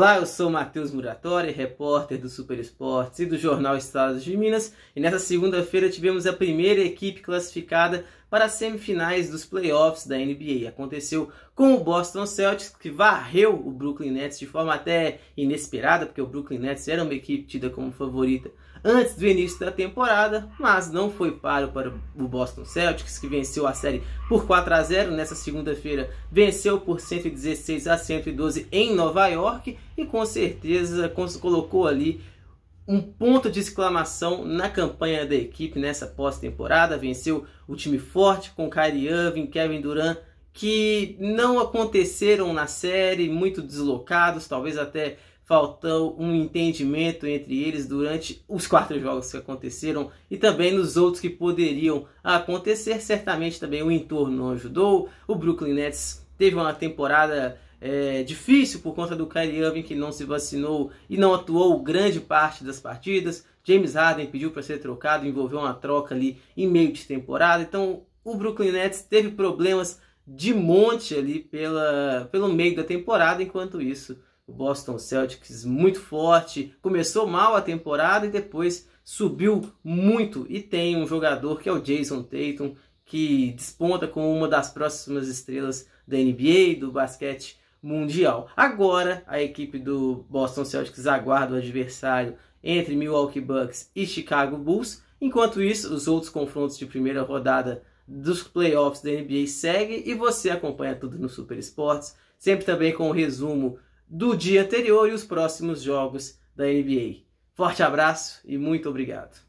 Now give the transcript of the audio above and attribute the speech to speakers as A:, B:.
A: Olá, eu sou Matheus Muratori, repórter do Super Esportes e do jornal Estados de Minas, e nessa segunda-feira tivemos a primeira equipe classificada para as semifinais dos playoffs da NBA. Aconteceu com o Boston Celtics, que varreu o Brooklyn Nets de forma até inesperada, porque o Brooklyn Nets era uma equipe tida como favorita antes do início da temporada, mas não foi paro para o Boston Celtics, que venceu a série por 4 a 0 nessa segunda-feira, venceu por 116 a 112 em Nova York e com certeza colocou ali um ponto de exclamação na campanha da equipe nessa pós-temporada. Venceu o time forte com Kyrie Irving, Kevin Durant, que não aconteceram na série, muito deslocados, talvez até faltou um entendimento entre eles durante os quatro jogos que aconteceram e também nos outros que poderiam acontecer. Certamente também o entorno não ajudou. O Brooklyn Nets teve uma temporada é, difícil por conta do Kyrie Irving que não se vacinou e não atuou grande parte das partidas. James Harden pediu para ser trocado, envolveu uma troca ali em meio de temporada. Então o Brooklyn Nets teve problemas de monte ali pela, pelo meio da temporada, enquanto isso o Boston Celtics muito forte, começou mal a temporada e depois subiu muito e tem um jogador que é o Jason Tatum que desponta como uma das próximas estrelas da NBA, do basquete Mundial. Agora, a equipe do Boston Celtics aguarda o adversário entre Milwaukee Bucks e Chicago Bulls. Enquanto isso, os outros confrontos de primeira rodada dos playoffs da NBA seguem e você acompanha tudo no Super Esportes, sempre também com o um resumo do dia anterior e os próximos jogos da NBA. Forte abraço e muito obrigado.